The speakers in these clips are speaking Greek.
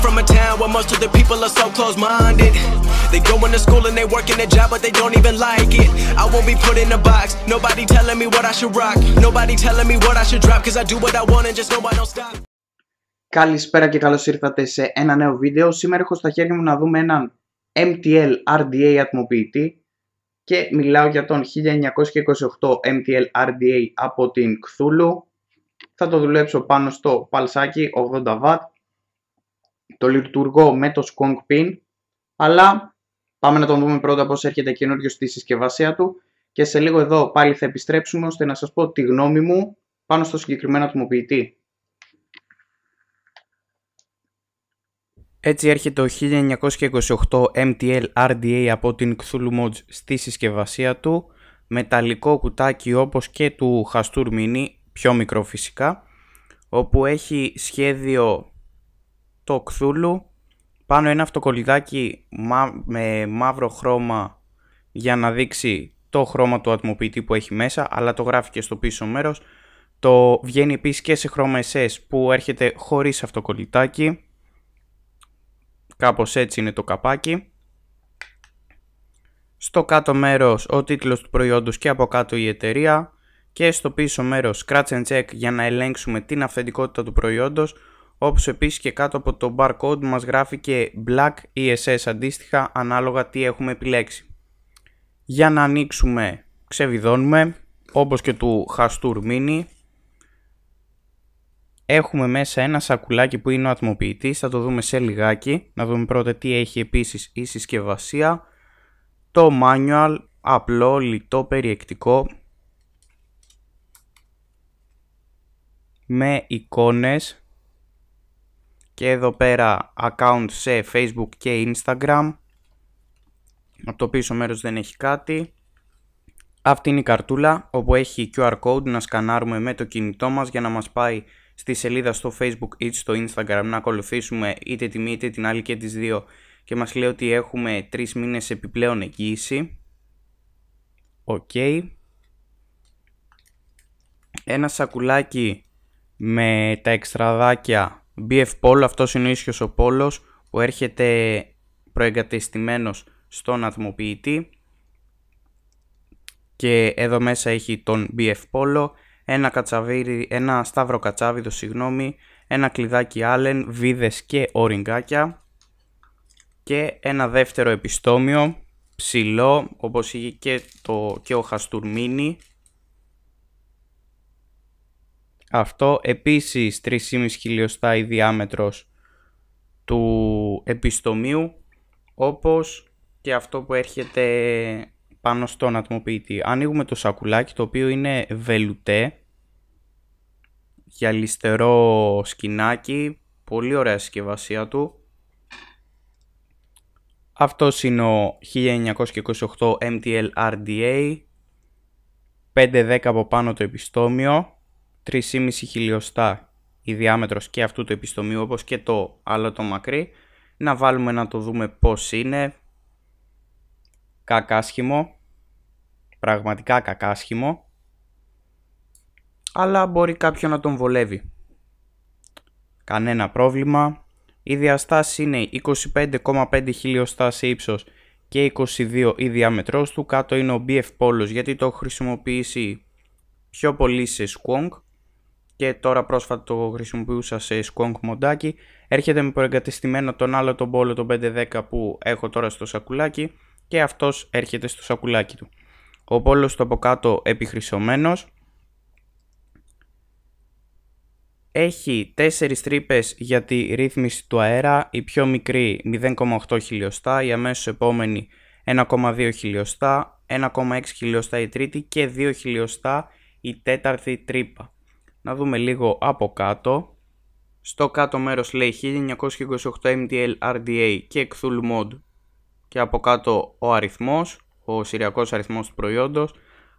come from a town where most of the people are so close minded. They go to school and they work in a job, but they don't even like it. I won't be put in a box. Nobody telling me what I should rock. Nobody telling me what I should drop. Cause I do what I want and just know I don't stop. Καλησπέρα και καλώς ήρθατε σε ένα νέο βίντεο. Σήμερα έχω στα χέρια μου να δούμε έναν MTL RDA ατμοποιητή και μιλάω για τον 1928 MTL RDA από την Cthulhu. Θα το δουλέψω πάνω στο παλσάκι 80W το λειτουργώ με το Skunk Pin, αλλά πάμε να τον δούμε πρώτα πώς έρχεται καινούριο στη συσκευασία του και σε λίγο εδώ πάλι θα επιστρέψουμε ώστε να σας πω τη γνώμη μου πάνω στο συγκεκριμένο ατμοποιητή. Έτσι έρχεται το 1928 MTL RDA από την Cthulhu Mods στη συσκευασία του, μεταλλικό κουτάκι όπως και του Hastur Mini, πιο μικρό φυσικά, όπου έχει σχέδιο το κθούλου, πάνω ένα αυτοκολλητάκι με μαύρο χρώμα για να δείξει το χρώμα του ατμοποιητή που έχει μέσα αλλά το γράφει και στο πίσω μέρος το βγαίνει επίσης και σε χρώμα SS που έρχεται χωρίς αυτοκολλητάκι κάπως έτσι είναι το καπάκι στο κάτω μέρος ο τίτλος του προϊόντος και από κάτω η εταιρεία και στο πίσω μέρος scratch and check για να ελέγξουμε την αυθεντικότητα του προϊόντος όπως επίσης και κάτω από το barcode μας γράφει και black ESS αντίστοιχα ανάλογα τι έχουμε επιλέξει. Για να ανοίξουμε ξεβιδώνουμε όπως και του Hastur Mini έχουμε μέσα ένα σακουλάκι που είναι ο ατμοποιητής, θα το δούμε σε λιγάκι, να δούμε πρώτα τι έχει επίσης η συσκευασία, το manual, απλό, λιτό, περιεκτικό, με εικόνες, και εδώ πέρα account σε facebook και instagram από το πίσω μέρος δεν έχει κάτι αυτή είναι η καρτούλα όπου έχει QR code να σκανάρουμε με το κινητό μας για να μας πάει στη σελίδα στο facebook ή στο instagram να ακολουθήσουμε είτε τη μία είτε την άλλη και τις δύο και μας λέει ότι έχουμε 3 μήνες επιπλέον εγγύηση Οκ Ένα σακουλάκι με τα εξτραδάκια BF Polo, αυτός είναι ο ίσιος ο πόλος που έρχεται προεγκατεστημένος στον ατμοποιητή και εδώ μέσα έχει τον BF Polo, ένα, κατσαβίρι, ένα σταύρο κατσάβιδο, συγγνώμη, ένα κλειδάκι Allen, βίδες και ορυγκάκια και ένα δεύτερο επιστόμιο ψηλό όπως είχε και, το, και ο Χαστουρμίνι αυτό επίσης 3,5 χιλιοστά η διάμετρος του επιστομίου όπως και αυτό που έρχεται πάνω στον ατμοποιητή. Ανοίγουμε το σακουλάκι το οποίο είναι βελουτέ γυαλιστερό σκηνάκι, πολύ ωραία συσκευασία του. Αυτός είναι ο 1928 MTL RDA, 510 από πάνω το επιστόμιο, 3,5 χιλιοστά η διάμετρος και αυτού του επιστομίου όπως και το άλλο το μακρύ. Να βάλουμε να το δούμε πώς είναι. Κακάσχημο. Πραγματικά κακάσχημο. Αλλά μπορεί κάποιο να τον βολεύει. Κανένα πρόβλημα. Η διαστάση είναι 25,5 χιλιοστά σε ύψος και 22 η διάμετρός του. Κάτω είναι ο BF πόλος γιατί το έχω χρησιμοποιήσει πιο πολύ σε και τώρα πρόσφατα το χρησιμοποιούσα σε σκόγκ μοντάκι. Έρχεται με προεγκατεστημένο τον άλλο τον πόλο τον 510 που έχω τώρα στο σακουλάκι και αυτός έρχεται στο σακουλάκι του. Ο πόλος το από κάτω επιχρυσωμένος. Έχει 4 τρύπες για τη ρύθμιση του αέρα, η πιο μικρή 0,8 χιλιοστά, η αμέσως επόμενη 1,2 χιλιοστά, 1,6 χιλιοστά η τρίτη και 2 χιλιοστά η τέταρτη τρύπα να δούμε λίγο από κάτω. Στο κάτω μέρος λέει 1928 MTL RDA και Cthulhu Mod και από κάτω ο αριθμός, ο σηριακός αριθμός του προϊόντος.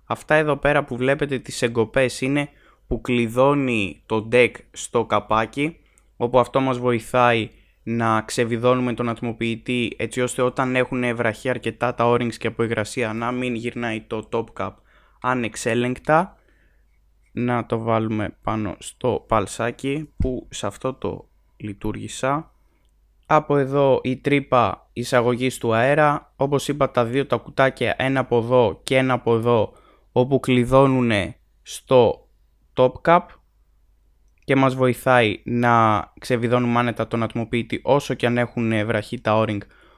Αυτά εδώ πέρα που βλέπετε τις εγκοπές είναι που κλειδώνει το deck στο καπάκι όπου αυτό μας βοηθάει να ξεβιδώνουμε τον ατμοποιητή έτσι ώστε όταν έχουν βραχεί αρκετά τα όρινγκς και από υγρασία να μην γυρνάει το top cap ανεξέλεγκτα να το βάλουμε πάνω στο παλσάκι που σε αυτό το λειτουργήσα. Από εδώ η τρύπα εισαγωγής του αέρα, όπως είπα τα δύο τα κουτάκια ένα από εδώ και ένα από εδώ όπου κλειδώνουν στο top cap και μας βοηθάει να ξεβιδώνουμε άνετα τον ατμοποιητή όσο και αν έχουν βραχή τα o-ring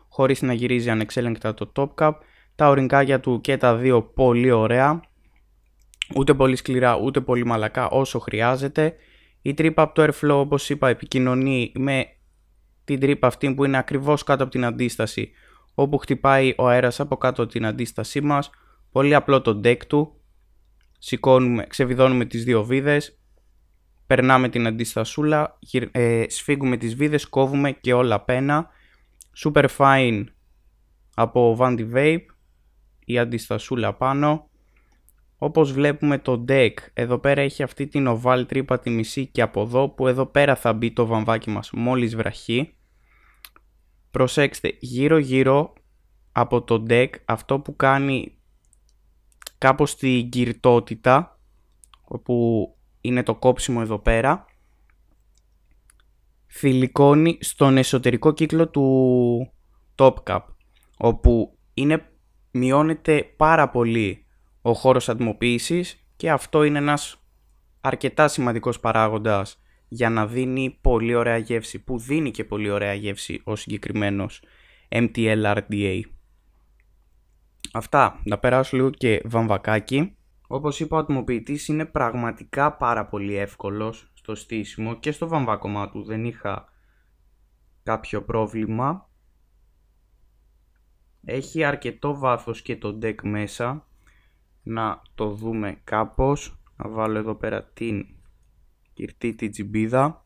χωρίς να γυρίζει ανεξέλεγκτα το top cap. Τα ορυγκάκια του και τα δύο πολύ ωραία ούτε πολύ σκληρά ούτε πολύ μαλακά όσο χρειάζεται. Η τρύπα από το Airflow όπως είπα επικοινωνεί με την τρύπα αυτή που είναι ακριβώς κάτω από την αντίσταση όπου χτυπάει ο αέρας από κάτω την αντίστασή μας. Πολύ απλό το deck του. Σηκώνουμε, ξεβιδώνουμε τις δύο βίδες, περνάμε την αντίστασούλα, ε, σφίγγουμε τις βίδες, κόβουμε και όλα πένα. Super fine από Vandy Vape, η αντίστασούλα πάνω. Όπως βλέπουμε το deck εδώ πέρα έχει αυτή την οβάλ τρύπα τη μισή και από εδώ που εδώ πέρα θα μπει το βαμβάκι μας μόλις βραχεί. Προσέξτε γύρω γύρω από το deck αυτό που κάνει κάπως την κυρτότητα όπου είναι το κόψιμο εδώ πέρα θηλυκώνει στον εσωτερικό κύκλο του Top cap όπου είναι, μειώνεται πάρα πολύ ο χώρος ατμοποίησης και αυτό είναι ένας αρκετά σημαντικός παράγοντας για να δίνει πολύ ωραία γεύση, που δίνει και πολύ ωραία γεύση ο συγκεκριμένος MTLRDA. Αυτά, να περάσω λίγο και βαμβακάκι. Όπως είπα, ο ατμοποιητής είναι πραγματικά πάρα πολύ εύκολος στο στήσιμο και στο βαμβάκωμά του δεν είχα κάποιο πρόβλημα. Έχει αρκετό βάθος και το deck μέσα, να το δούμε κάπως να βάλω εδώ πέρα την κυρτή τη τσιμπίδα.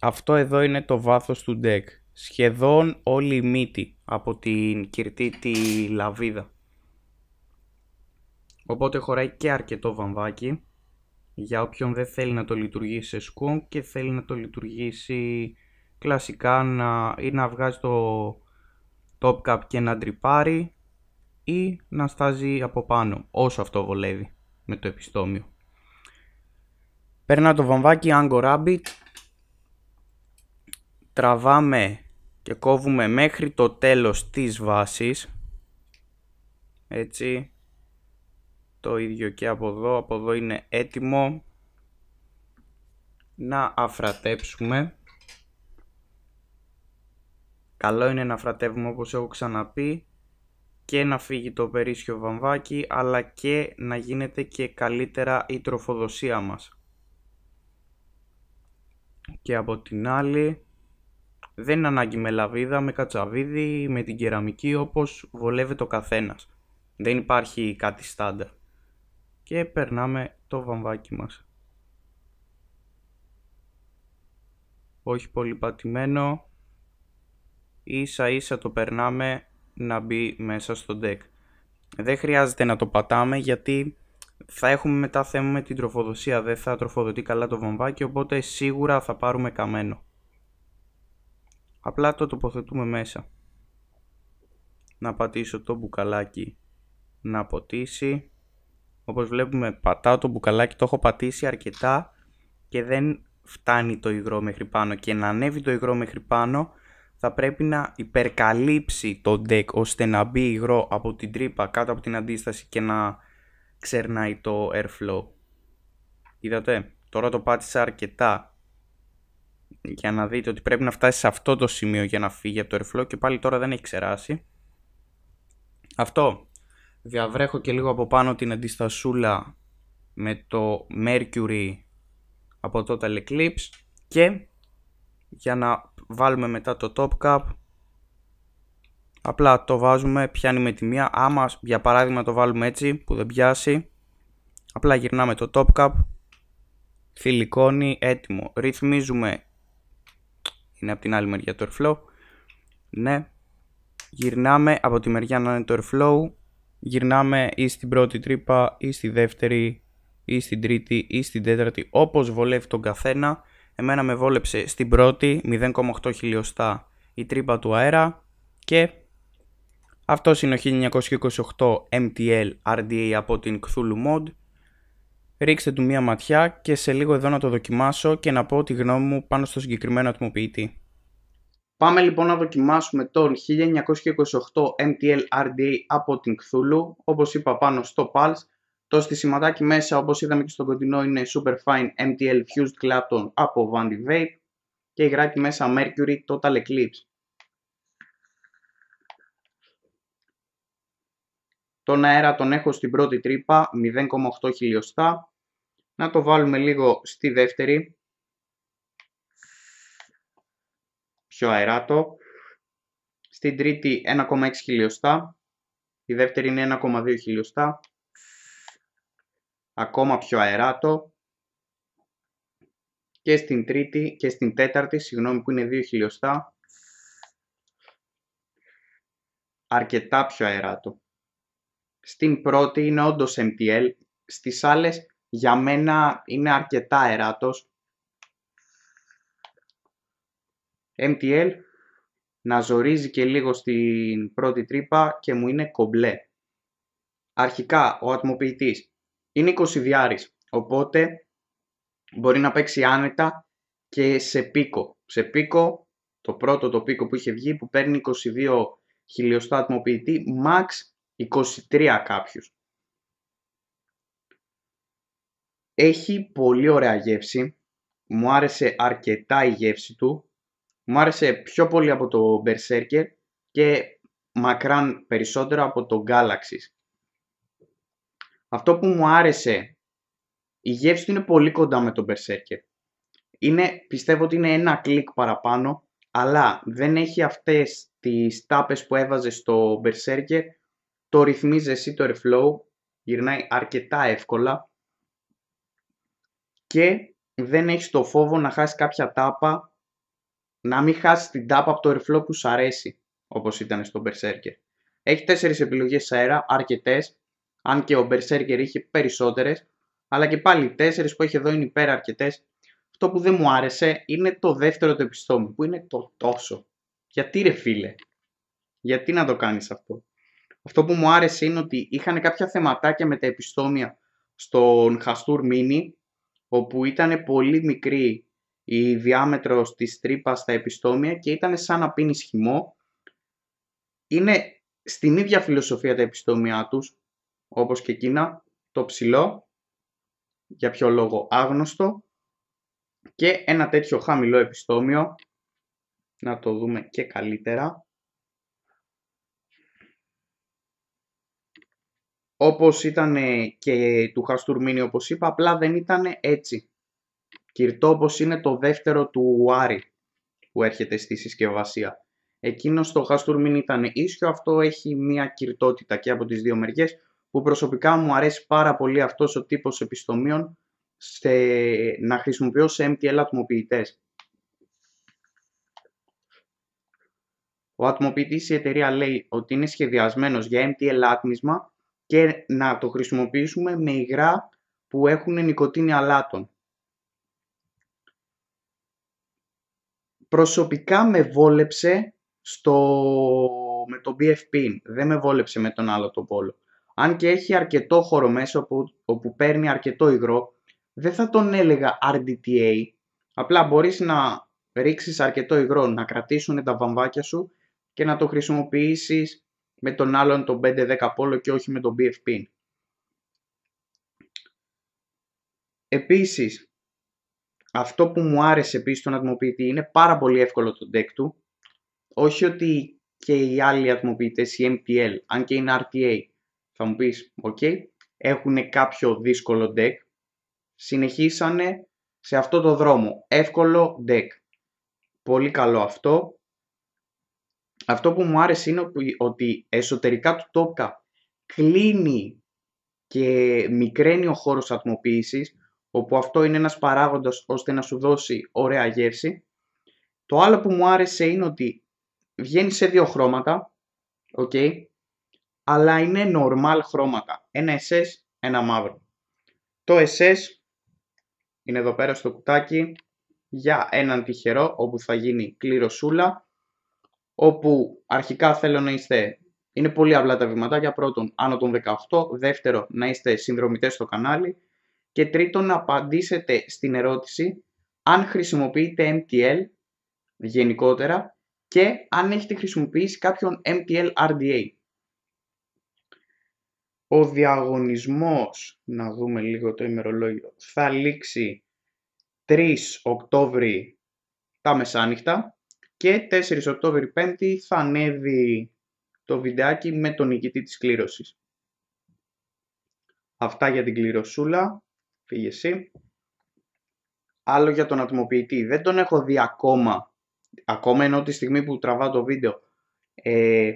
αυτό εδώ είναι το βάθος του deck σχεδόν όλη η μύτη από την κυρτή τη λαβίδα οπότε χωράει και αρκετό βαμβάκι για όποιον δεν θέλει να το λειτουργήσει σε και θέλει να το λειτουργήσει κλασικά να, ή να βγάζει το top cap και να τρυπάρει ή να στάζει από πάνω όσο αυτό βολεύει με το επιστόμιο. Περνά το βαμβάκι Angle Rabbit, τραβάμε και κόβουμε μέχρι το τέλος της βάσης, έτσι, το ίδιο και από εδώ, από εδώ είναι έτοιμο να αφρατέψουμε. Καλό είναι να φρατεύουμε όπως έχω ξαναπεί και να φύγει το περίσσιο βαμβάκι αλλά και να γίνεται και καλύτερα η τροφοδοσία μας. Και από την άλλη δεν είναι ανάγκη με λαβίδα, με κατσαβίδι, με την κεραμική όπως βολεύει το καθένας. Δεν υπάρχει κάτι στάνταρ. Και περνάμε το βαμβάκι μας. Όχι πολύ πατημένο. Ίσα ίσα το περνάμε να μπει μέσα στο deck. Δεν χρειάζεται να το πατάμε γιατί θα έχουμε μετά θέμα με την τροφοδοσία, δεν θα τροφοδοτεί καλά το βαμβάκι οπότε σίγουρα θα πάρουμε καμένο. Απλά το τοποθετούμε μέσα. Να πατήσω το μπουκαλάκι να ποτίσει. Όπως βλέπουμε πατάω το μπουκαλάκι, το έχω πατήσει αρκετά και δεν φτάνει το υγρό μέχρι πάνω και να ανέβει το υγρό μέχρι πάνω θα πρέπει να υπερκαλύψει το deck ώστε να μπει υγρό από την τρύπα κάτω από την αντίσταση και να ξερνάει το airflow. Είδατε, τώρα το πάτησα αρκετά για να δείτε ότι πρέπει να φτάσει σε αυτό το σημείο για να φύγει από το airflow και πάλι τώρα δεν έχει ξεράσει. Αυτό, διαβρέχω και λίγο από πάνω την αντιστασούλα με το Mercury από Total Eclipse και για να βάλουμε μετά το top cap απλά το βάζουμε πιάνει με τη μία άμα για παράδειγμα το βάλουμε έτσι που δεν πιάσει απλά γυρνάμε το top cap θηλυκώνει έτοιμο ρυθμίζουμε είναι από την άλλη μεριά το airflow ναι γυρνάμε από τη μεριά να είναι το airflow γυρνάμε ή στην πρώτη τρύπα ή στη δεύτερη ή στην τρίτη ή στην τέταρτη όπως βολεύει τον καθένα Εμένα με βόλεψε στην πρώτη 0,8 χιλιοστά η τρύπα του αέρα και αυτός είναι ο 1928 MTL RDA από την Cthulhu Mod. Ρίξτε του μία ματιά και σε λίγο εδώ να το δοκιμάσω και να πω τη γνώμη μου πάνω στο συγκεκριμένο ατμοποιητή. Πάμε λοιπόν να δοκιμάσουμε τον 1928 MTL RDA από την Cthulhu, όπως είπα πάνω στο Pulse, το στισιματάκι μέσα, όπως είδαμε και στο κοντινό, είναι Superfine MTL Fused Clapton από Vandy Vape και υγράκι μέσα Mercury Total Eclipse. Τον αέρα τον έχω στην πρώτη τρύπα, 0,8 χιλιοστά. Να το βάλουμε λίγο στη δεύτερη. Πιο αεράτο. Στην τρίτη 1,6 χιλιοστά. Η δεύτερη είναι 1,2 χιλιοστά ακόμα πιο αεράτο και στην τρίτη και στην τέταρτη, συγγνώμη που είναι 2 χιλιοστά, αρκετά πιο αεράτο. Στην πρώτη είναι όντως MTL, στις άλλες για μένα είναι αρκετά αεράτος. MTL να ζορίζει και λίγο στην πρώτη τρύπα και μου είναι κομπλέ. Αρχικά ο ατμοποιητής είναι 20 διάρης, οπότε μπορεί να παίξει άνετα και σε πίκο. Σε πίκο, το πρώτο το πίκο που είχε βγει που παίρνει 22 χιλιοστά ατμοποιητή, max 23 κάποιους. Έχει πολύ ωραία γεύση. Μου άρεσε αρκετά η γεύση του. Μου άρεσε πιο πολύ από το Berserker και μακράν περισσότερο από το Galaxy. Αυτό που μου άρεσε, η γεύση του είναι πολύ κοντά με τον Berserker. Είναι, πιστεύω ότι είναι ένα κλικ παραπάνω, αλλά δεν έχει αυτές τις τάπες που έβαζε στο Berserker. Το ρυθμίζει εσύ το airflow, γυρνάει αρκετά εύκολα και δεν έχεις το φόβο να χάσεις κάποια τάπα, να μην χάσεις την τάπα από το airflow που σου αρέσει, όπως ήταν στο Berserker. Έχει τέσσερις επιλογές αέρα, αρκετές, αν και ο Μπερσέρκερ είχε περισσότερες, αλλά και πάλι οι τέσσερις που έχει εδώ είναι αρκετές. Αυτό που δεν μου άρεσε είναι το δεύτερο το επιστόμιο, που είναι το τόσο. Γιατί ρε φίλε, γιατί να το κάνεις αυτό. Αυτό που μου άρεσε είναι ότι είχαν κάποια θεματάκια με τα επιστόμια στον Χαστούρ Μίνι, όπου ήταν πολύ μικρή η διάμετρος της τρύπα στα επιστόμια και ήταν σαν να πίνεις χυμό. Είναι στην ίδια φιλοσοφία τα επιστόμια τους, όπως και εκείνα, το ψηλό, για ποιο λόγο άγνωστο, και ένα τέτοιο χαμηλό επιστόμιο, να το δούμε και καλύτερα, όπως ήταν και του Χαστουρμίνη όπως είπα, απλά δεν ήταν έτσι. Κυρτό όπως είναι το δεύτερο του Άρη που έρχεται στη συσκευασία. Εκείνος στο Χαστουρμίνη ήταν ίσιο, αυτό έχει μία κυρτότητα και από τις δύο μεριές, που προσωπικά μου αρέσει πάρα πολύ αυτός ο τύπος επιστομίων σε, να χρησιμοποιώ σε MTL ατμοποιητές. Ο ατμοποιητής η εταιρεία λέει ότι είναι σχεδιασμένος για MTL άτμισμα και να το χρησιμοποιήσουμε με υγρά που έχουν νοικοτήνη αλάτων. Προσωπικά με βόλεψε στο... με το BFP, δεν με βόλεψε με τον άλλο το πόλο αν και έχει αρκετό χώρο μέσα όπου, όπου παίρνει αρκετό υγρό, δεν θα τον έλεγα RDTA. Απλά μπορείς να ρίξεις αρκετό υγρό, να κρατήσουν τα βαμβάκια σου και να το χρησιμοποιήσεις με τον άλλον τον 5-10 πόλο και όχι με τον BFP. Επίσης, αυτό που μου άρεσε επίσης στον ατμοποιητή είναι πάρα πολύ εύκολο το deck του. Όχι ότι και οι άλλοι ατμοποιητές, οι MPL, αν και είναι RTA, θα μου πεις, οκ, okay, έχουν κάποιο δύσκολο deck. Συνεχίσανε σε αυτό το δρόμο. Εύκολο deck. Πολύ καλό αυτό. Αυτό που μου άρεσε είναι ότι εσωτερικά του τόπκα κλείνει και μικραίνει ο χώρος ατμοποίησης, όπου αυτό είναι ένας παράγοντας ώστε να σου δώσει ωραία γεύση. Το άλλο που μου άρεσε είναι ότι βγαίνει σε δύο χρώματα, okay, αλλά είναι normal χρώματα. Ένα SS, ένα μαύρο. Το SS είναι εδώ πέρα στο κουτάκι για έναν τυχερό όπου θα γίνει κληροσούλα όπου αρχικά θέλω να είστε είναι πολύ απλά τα βηματάκια πρώτον άνω των 18, δεύτερο να είστε συνδρομητές στο κανάλι και τρίτον να απαντήσετε στην ερώτηση αν χρησιμοποιείτε MTL γενικότερα και αν έχετε χρησιμοποιήσει κάποιον MTL RDA ο διαγωνισμός, να δούμε λίγο το ημερολόγιο, θα λήξει 3 Οκτώβρη τα μεσάνυχτα και 4 Οκτώβρη θα ανέβει το βιντεάκι με τον νικητή της κλήρωσης. Αυτά για την κληροσούλα φύγε εσύ. Άλλο για τον ατμοποιητή, δεν τον έχω δει ακόμα, ακόμα ενώ τη στιγμή που τραβά το βίντεο, ε,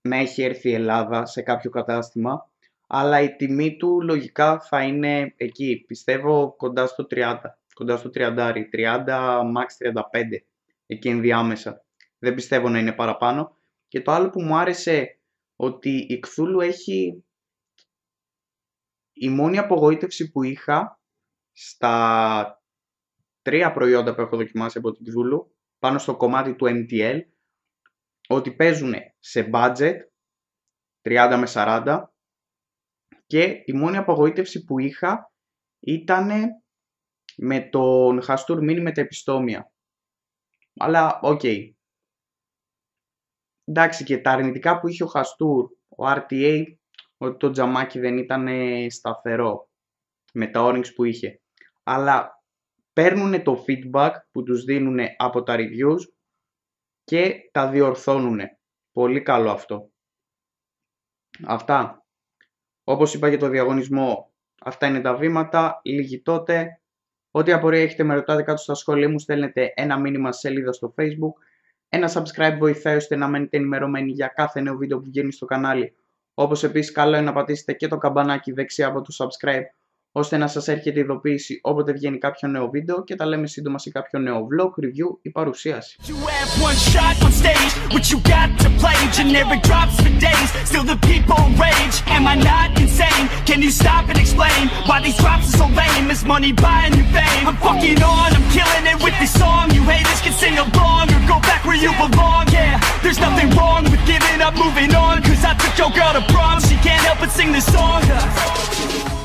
να έχει έρθει η Ελλάδα σε κάποιο κατάστημα, αλλά η τιμή του λογικά θα είναι εκεί, πιστεύω κοντά στο 30, κοντά στο 30, 30, max 35, εκεί ενδιάμεσα. Δεν πιστεύω να είναι παραπάνω. Και το άλλο που μου άρεσε ότι η Κθούλου έχει η μόνη απογοήτευση που είχα στα τρία προϊόντα που έχω δοκιμάσει από την Κθούλου πάνω στο κομμάτι του MTL ότι παίζουν σε budget 30 με 40 και η μόνη απογοήτευση που είχα ήταν με τον Χαστούρ Μίνι με τα επιστόμια. Αλλά οκ. Okay. Εντάξει και τα αρνητικά που είχε ο Χαστούρ, ο RTA, ότι το τζαμάκι δεν ήταν σταθερό με τα όρνιξ που είχε. Αλλά παίρνουν το feedback που τους δίνουν από τα reviews και τα διορθώνουν. Πολύ καλό αυτό. Αυτά. Όπως είπα για το διαγωνισμό, αυτά είναι τα βήματα. Λίγοι τότε. Ό,τι απορία έχετε με ρωτάτε κάτω στα σχόλια μου, στέλνετε ένα μήνυμα σελίδα στο facebook. Ένα subscribe βοηθάει ώστε να μένετε ενημερωμένοι για κάθε νέο βίντεο που βγαίνει στο κανάλι. Όπως επίσης καλό είναι να πατήσετε και το καμπανάκι δεξιά από το subscribe ώστε να σας έρχεται ειδοποίηση όποτε βγαίνει κάποιο νέο βίντεο και τα λέμε σύντομα σε κάποιο νέο vlog, review ή παρουσίαση. wrong There's nothing with giving up Moving on, cause I took your girl to prom. She can't help but sing this song.